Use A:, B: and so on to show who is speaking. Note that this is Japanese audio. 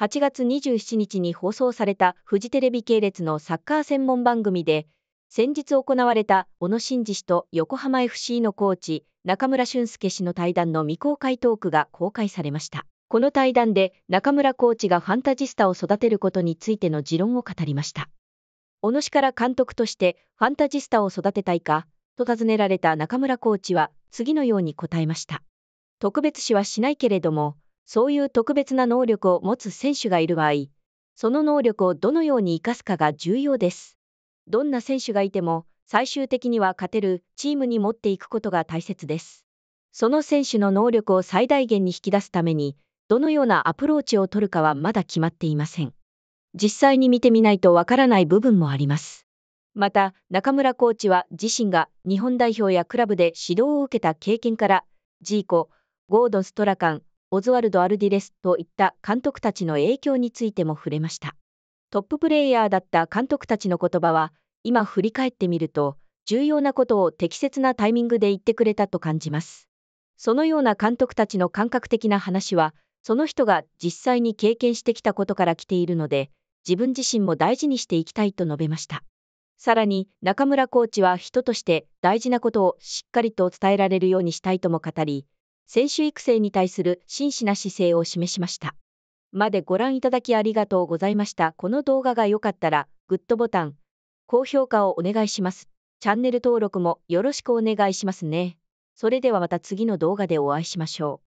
A: 8月27日に放送されたフジテレビ系列のサッカー専門番組で、先日行われた小野伸二氏と横浜 FC のコーチ、中村俊輔氏の対談の未公開トークが公開されました。この対談で中村コーチがファンタジスタを育てることについての持論を語りました。小野氏から監督としてファンタジスタを育てたいか、と尋ねられた中村コーチは次のように答えました。特別視はしないけれども、そういう特別な能力を持つ選手がいる場合、その能力をどのように活かすかが重要です。どんな選手がいても、最終的には勝てるチームに持っていくことが大切です。その選手の能力を最大限に引き出すために、どのようなアプローチを取るかはまだ決まっていません。実際に見てみないとわからない部分もあります。また、中村コーチは自身が日本代表やクラブで指導を受けた経験から、ジーコ、ゴードストラカン、オズワルド・アルディレスといった監督たちの影響についても触れました。トッププレイヤーだった監督たちの言葉は、今振り返ってみると、重要なことを適切なタイミングで言ってくれたと感じます。そのような監督たちの感覚的な話は、その人が実際に経験してきたことから来ているので、自分自身も大事にしていきたいと述べました。さらに、中村コーチは人として大事なことをしっかりと伝えられるようにしたいとも語り、選手育成に対する真摯な姿勢を示しました。までご覧いただきありがとうございました。この動画が良かったら、グッドボタン、高評価をお願いします。チャンネル登録もよろしくお願いしますね。それではまた次の動画でお会いしましょう。